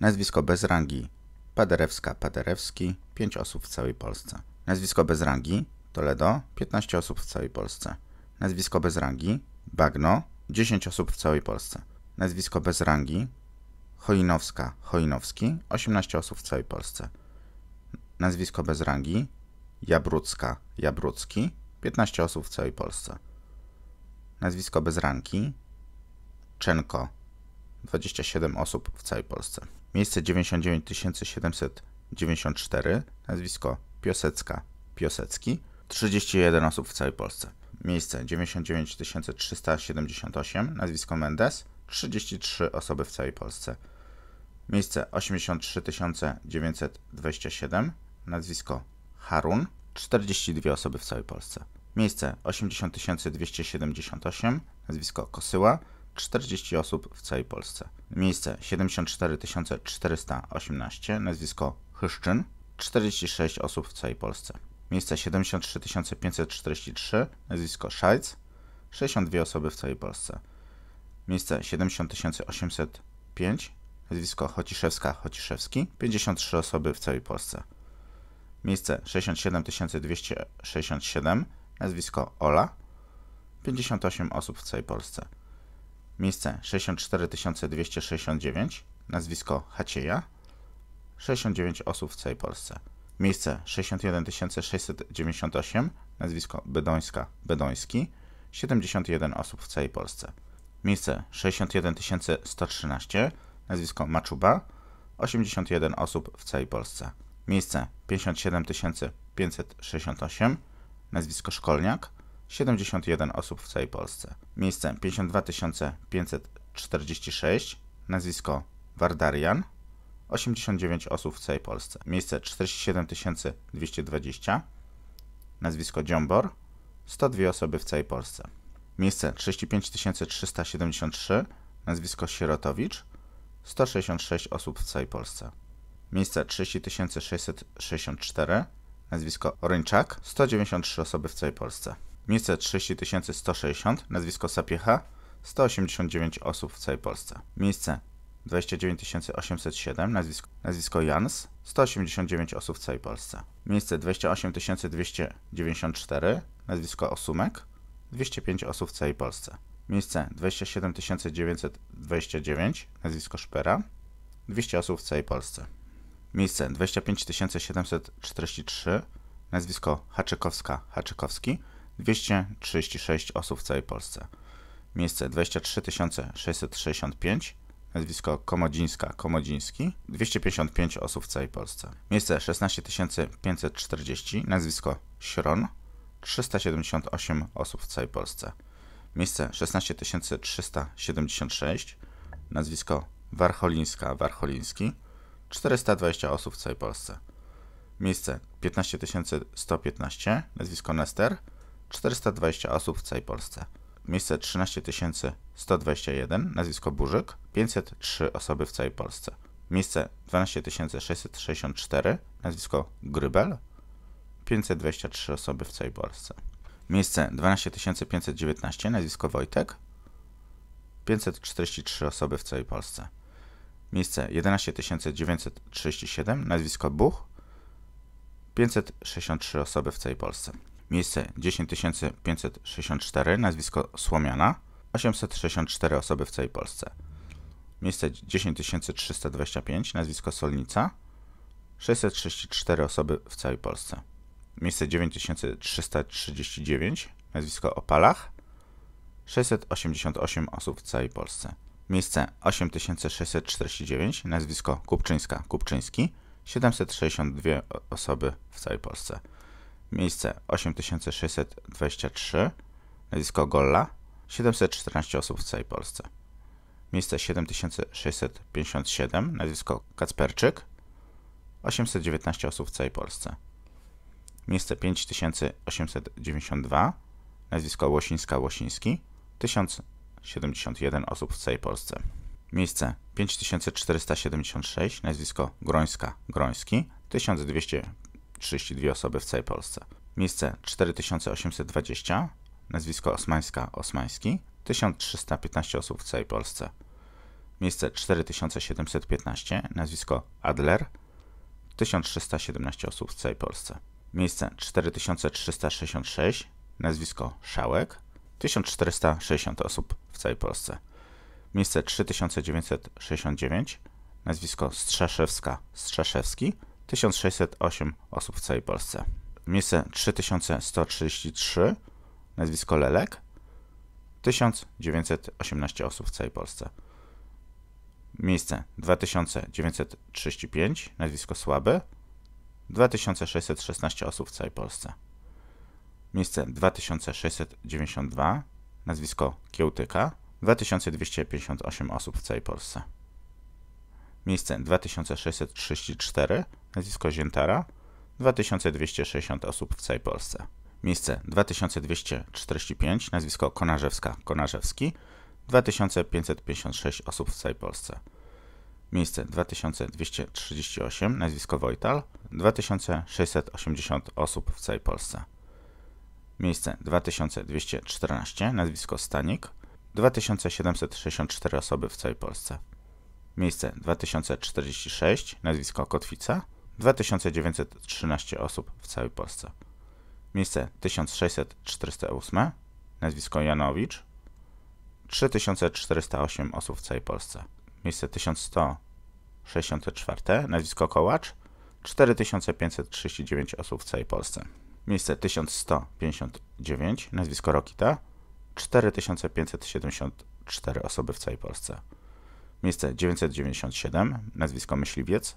Nazwisko bez rangi Paderewska, Paderewski, 5 osób w całej Polsce. Nazwisko bez rangi Toledo, 15 osób w całej Polsce. Nazwisko bez rangi Bagno, 10 osób w całej Polsce. Nazwisko bez rangi Choinowska, Choinowski, 18 osób w całej Polsce. Nazwisko bez rangi Jabrucka, Jabrucki, 15 osób w całej Polsce. Nazwisko bez rangi Czenko, 27 osób w całej Polsce. Miejsce 99 794. Nazwisko Piosecka, Piosecki. 31 osób w całej Polsce. Miejsce 99 378. Nazwisko Mendes. 33 osoby w całej Polsce. Miejsce 83 927. Nazwisko Harun. 42 osoby w całej Polsce. Miejsce 80 278. Nazwisko Kosyła. 40 osób w całej Polsce. Miejsce 74 418, nazwisko Hyszczyn, 46 osób w całej Polsce. Miejsce 73 543, nazwisko Szajc, 62 osoby w całej Polsce. Miejsce 70 805, nazwisko Chociszewska, Chociszewski, 53 osoby w całej Polsce. Miejsce 67 267, nazwisko Ola, 58 osób w całej Polsce. Miejsce 64269, nazwisko Hacieja. 69 osób w całej Polsce. Miejsce 61698, nazwisko Bedońska, Bedoński. 71 osób w całej Polsce. Miejsce 61113, nazwisko Maczuba. 81 osób w całej Polsce. Miejsce 57568, nazwisko Szkolniak. 71 osób w całej Polsce. Miejsce 52 546, nazwisko Wardarian. 89 osób w całej Polsce. Miejsce 47 220, nazwisko Dziombor. 102 osoby w całej Polsce. Miejsce 35 373, nazwisko Sierotowicz. 166 osób w całej Polsce. Miejsce 30 664, nazwisko Orynczak. 193 osoby w całej Polsce. Miejsce 30160, nazwisko Sapiecha, 189 osób w całej Polsce. Miejsce 29807, nazwisko, nazwisko Jans, 189 osób w całej Polsce. Miejsce 28294, nazwisko Osumek, 205 osób w całej Polsce. Miejsce 27929, nazwisko Szpera, 200 osób w całej Polsce. Miejsce 25743, nazwisko Haczykowska, Haczykowski, 236 osób w całej Polsce. Miejsce 23 665, nazwisko Komodzińska, Komodziński, 255 osób w całej Polsce. Miejsce 16 540, nazwisko Śron, 378 osób w całej Polsce. Miejsce 16 376, nazwisko Warcholińska, Warcholiński, 420 osób w całej Polsce. Miejsce 15 115, nazwisko Nester, 420 osób w całej Polsce. Miejsce 13 121, nazwisko Burzyk, 503 osoby w całej Polsce. Miejsce 12 664, nazwisko Grybel, 523 osoby w całej Polsce. Miejsce 12 519, nazwisko Wojtek, 543 osoby w całej Polsce. Miejsce 11 937, nazwisko Buch, 563 osoby w całej Polsce. Miejsce 10564, nazwisko Słomiana, 864 osoby w całej Polsce. Miejsce 10325, nazwisko Solnica, 634 osoby w całej Polsce. Miejsce 9339, nazwisko Opalach, 688 osób w całej Polsce. Miejsce 8649, nazwisko Kupczyńska, Kupczyński, 762 osoby w całej Polsce. Miejsce 8623. Nazwisko Golla. 714 osób w całej Polsce. Miejsce 7657. Nazwisko Kacperczyk. 819 osób w całej Polsce. Miejsce 5892. Nazwisko Łosińska Łosiński. 1071 osób w całej Polsce. Miejsce 5476. Nazwisko Grońska Groński. 1200 32 osoby w całej Polsce. Miejsce 4820, nazwisko Osmańska Osmański, 1315 osób w całej Polsce. Miejsce 4715, nazwisko Adler, 1317 osób w całej Polsce. Miejsce 4366, nazwisko Szałek, 1460 osób w całej Polsce. Miejsce 3969, nazwisko Strzeszewska Strzeszewski, 1608 osób w całej Polsce. Miejsce 3133, nazwisko Lelek, 1918 osób w całej Polsce. Miejsce 2935, nazwisko Słaby, 2616 osób w całej Polsce. Miejsce 2692, nazwisko Kiełtyka, 2258 osób w całej Polsce. Miejsce 2634, nazwisko Ziętara, 2260 osób w całej Polsce. Miejsce 2245, nazwisko Konarzewska, Konarzewski, 2556 osób w całej Polsce. Miejsce 2238, nazwisko Wojtal, 2680 osób w całej Polsce. Miejsce 2214, nazwisko Stanik, 2764 osoby w całej Polsce. Miejsce 2046, nazwisko Kotwica, 2913 osób w całej Polsce. Miejsce 1648, nazwisko Janowicz, 3408 osób w całej Polsce. Miejsce 1164, nazwisko Kołacz, 4539 osób w całej Polsce. Miejsce 1159, nazwisko Rokita, 4574 osoby w całej Polsce. Miejsce 997, nazwisko Myśliwiec,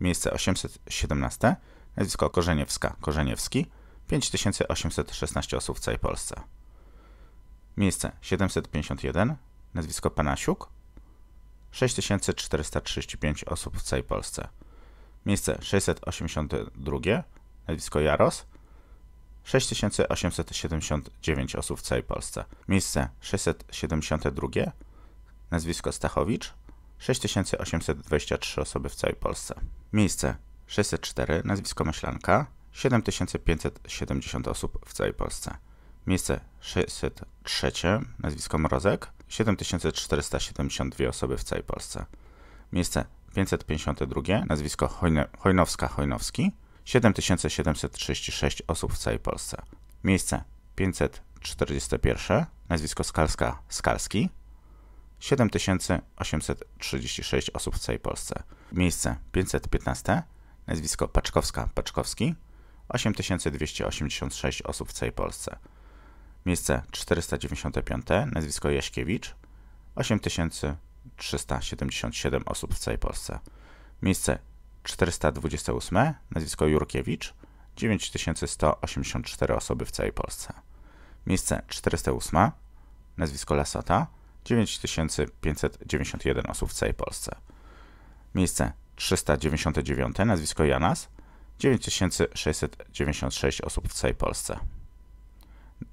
miejsce 817, nazwisko Korzeniewska, Korzeniewski, 5816 osób w całej Polsce. Miejsce 751, nazwisko Panasiuk, 6435 osób w całej Polsce. Miejsce 682, nazwisko Jaros, 6879 osób w całej Polsce. Miejsce 672, nazwisko Stachowicz, 6823 osoby w całej Polsce. Miejsce 604, nazwisko Myślanka, 7570 osób w całej Polsce. Miejsce 603, nazwisko Mrozek, 7472 osoby w całej Polsce. Miejsce 552, nazwisko Hojnowska-Hojnowski, 7736 osób w całej Polsce. Miejsce 541, nazwisko Skalska-Skalski, 7836 osób w całej Polsce. Miejsce 515, nazwisko Paczkowska, Paczkowski, 8286 osób w całej Polsce. Miejsce 495, nazwisko Jaśkiewicz, 8377 osób w całej Polsce. Miejsce 428, nazwisko Jurkiewicz, 9184 osoby w całej Polsce. Miejsce 408, nazwisko Lasota, 9591 osób w całej Polsce. Miejsce 399, nazwisko Janas, 9696 osób w całej Polsce.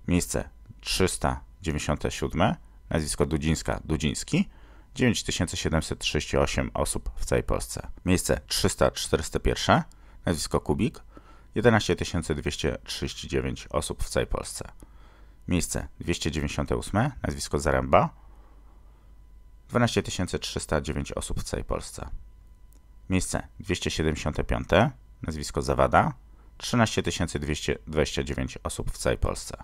Miejsce 397, nazwisko Dudzińska, Dudziński, 9738 osób w całej Polsce. Miejsce 341, nazwisko Kubik, 11239 osób w całej Polsce. Miejsce 298, nazwisko Zaręba, 12 309 osób w całej Polsce. Miejsce 275, nazwisko Zawada, 13 229 osób w całej Polsce.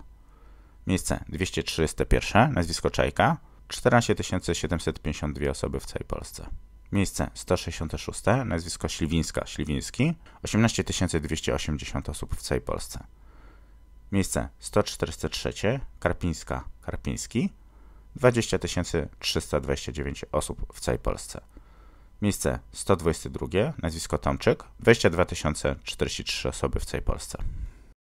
Miejsce 231, nazwisko Czajka, 14 752 osoby w całej Polsce. Miejsce 166, nazwisko Śliwińska, Śliwiński, 18 280 osób w całej Polsce. Miejsce 143, Karpińska, Karpiński, 20 329 osób w całej Polsce. Miejsce 122, nazwisko Tomczyk, 22 043 osoby w całej Polsce.